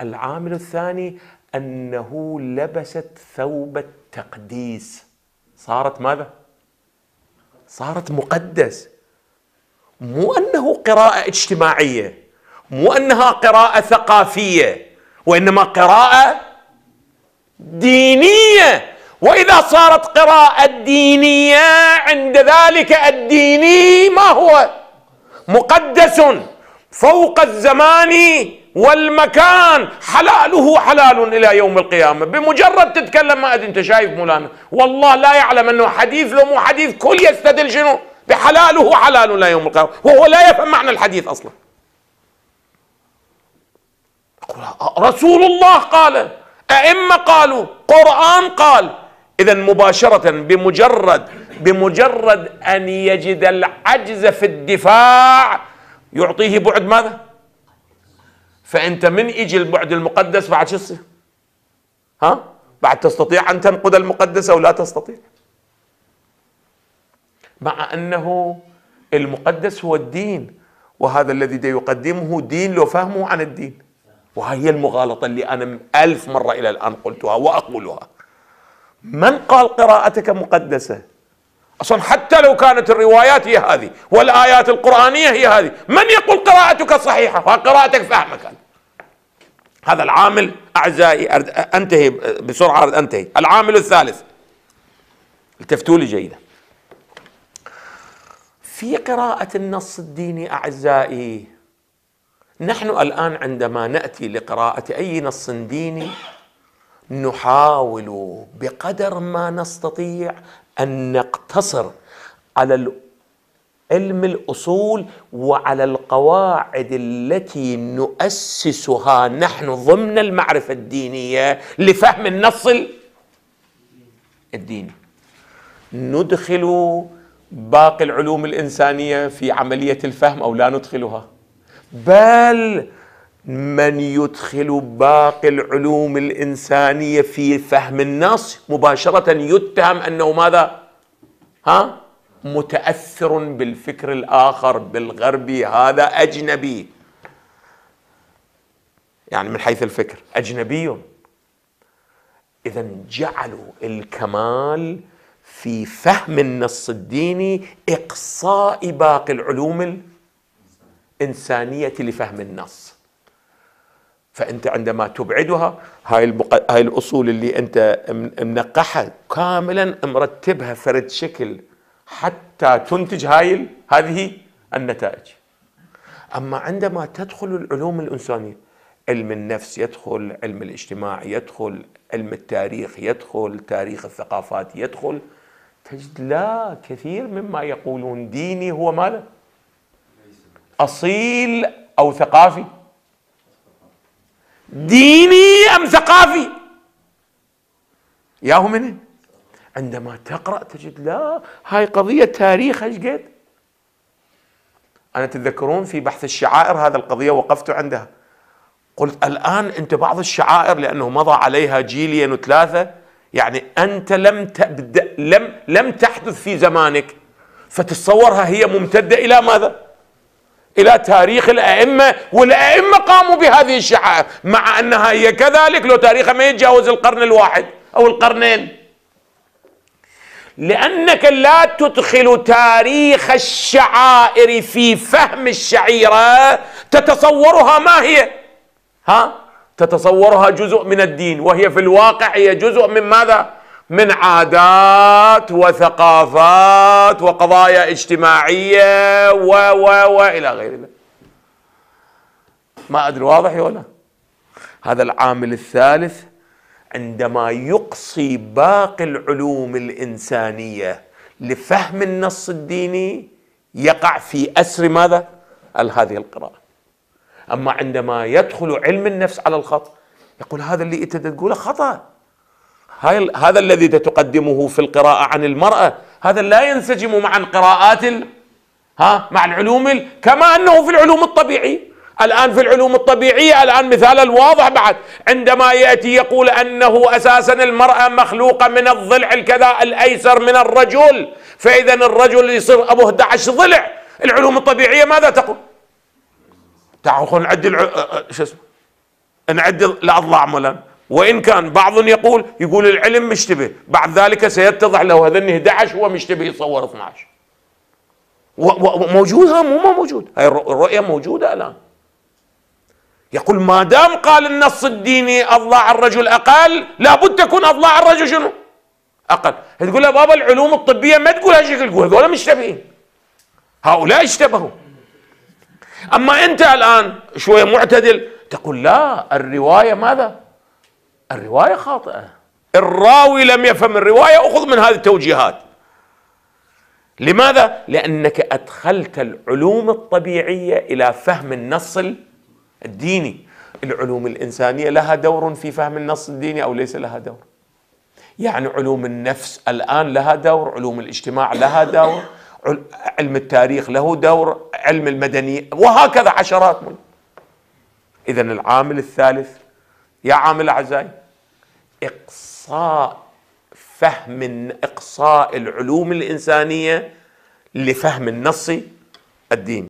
العامل الثاني أنه لبست ثوب التقديس صارت ماذا؟ صارت مقدس مو أنه قراءة اجتماعية مو أنها قراءة ثقافية وإنما قراءة دينية وإذا صارت قراءة دينية عند ذلك الديني ما هو؟ مقدس فوق الزمان والمكان حلاله حلال الى يوم القيامه بمجرد تتكلم ما ادري انت شايف مولانا والله لا يعلم انه حديث لو مو حديث كل يستدل شنو بحلاله حلال الى يوم القيامه وهو لا يفهم معنى الحديث اصلا رسول الله قال ائمه قالوا قران قال اذا مباشره بمجرد بمجرد ان يجد العجز في الدفاع يعطيه بعد ماذا فانت من يجي البعد المقدس بعد شو يصير؟ ها بعد تستطيع ان تنقد المقدس او لا تستطيع مع انه المقدس هو الدين وهذا الذي دي يقدمه دين لو فهمه عن الدين وهي المغالطة اللي أنا ألف مرة إلى الآن قلتها وأقولها من قال قراءتك مقدسة اصلا حتى لو كانت الروايات هي هذه والايات القرانيه هي هذه من يقول قراءتك صحيحه وقراءتك فهمك هذا العامل اعزائي انتهي بسرعه انتهي العامل الثالث التفتوا لي جيدا في قراءه النص الديني اعزائي نحن الان عندما ناتي لقراءه اي نص ديني نحاول بقدر ما نستطيع ان نقتصر على علم الاصول وعلى القواعد التي نؤسسها نحن ضمن المعرفه الدينيه لفهم النص الديني ندخل باقي العلوم الانسانيه في عمليه الفهم او لا ندخلها بل من يدخل باقي العلوم الإنسانية في فهم النص مباشرة يتهم أنه ماذا ها متأثر بالفكر الآخر بالغربي هذا أجنبي يعني من حيث الفكر أجنبي إذا جعلوا الكمال في فهم النص الديني إقصاء باقي العلوم الإنسانية لفهم النص فانت عندما تبعدها هاي المق... هاي الاصول اللي انت منقحها كاملا مرتبها فرد شكل حتى تنتج هاي هذه النتائج اما عندما تدخل العلوم الانسانيه علم النفس يدخل علم الاجتماع يدخل علم التاريخ يدخل تاريخ الثقافات يدخل تجد لا كثير مما يقولون ديني هو ماذا اصيل او ثقافي ديني أم ثقافي ياهو من عندما تقرأ تجد لا هاي قضية تاريخ ايش قد أنا تتذكرون في بحث الشعائر هذا القضية وقفت عندها قلت الآن أنت بعض الشعائر لأنه مضى عليها جيلين وثلاثة يعني أنت لم تبدأ لم لم تحدث في زمانك فتتصورها هي ممتدة إلى ماذا؟ الى تاريخ الائمه والائمه قاموا بهذه الشعائر مع انها هي كذلك لو تاريخها ما يتجاوز القرن الواحد او القرنين لانك لا تدخل تاريخ الشعائر في فهم الشعيره تتصورها ما هي ها تتصورها جزء من الدين وهي في الواقع هي جزء من ماذا من عادات وثقافات وقضايا اجتماعية و و و إلى غير ذلك ما أدري واضح ولا هذا العامل الثالث عندما يقصي باقي العلوم الإنسانية لفهم النص الديني يقع في أسر ماذا؟ هذه القراءة أما عندما يدخل علم النفس على الخط يقول هذا اللي أنت تقوله خطأ هذا الذي تقدمه في القراءة عن المرأة هذا لا ينسجم مع القراءات ال... ها مع العلوم ال... كما أنه في العلوم الطبيعية الآن في العلوم الطبيعية الآن مثال الواضح بعد عندما يأتي يقول أنه أساسا المرأة مخلوقة من الضلع الكذا الأيسر من الرجل فإذا الرجل يصير أبوه 11 ضلع العلوم الطبيعية ماذا تقول تعالوا نعد نعد شو اسمه نعد الأضلاع ملان وإن كان بعض يقول يقول العلم مشتبه بعد ذلك سيتضح له هذا 11 هو مشتبه يصور 12 وموجود هذا مو ما موجود هاي الرؤية موجودة الآن يقول ما دام قال النص الديني أضلاع الرجل أقل لابد تكون أضلاع الرجل شنو أقل تقول له بابا العلوم الطبية ما تقول هالشكل تقول هذول مشتبهين هؤلاء اشتبهوا أما أنت الآن شوية معتدل تقول لا الرواية ماذا الرواية خاطئة الراوي لم يفهم الرواية أخذ من هذه التوجيهات لماذا؟ لأنك أدخلت العلوم الطبيعية إلى فهم النص الديني العلوم الإنسانية لها دور في فهم النص الديني أو ليس لها دور يعني علوم النفس الآن لها دور علوم الاجتماع لها دور علم التاريخ له دور علم المدني وهكذا عشرات من إذا العامل الثالث يا عامل اعزائي اقصاء فهم اقصاء العلوم الانسانيه لفهم النص الديني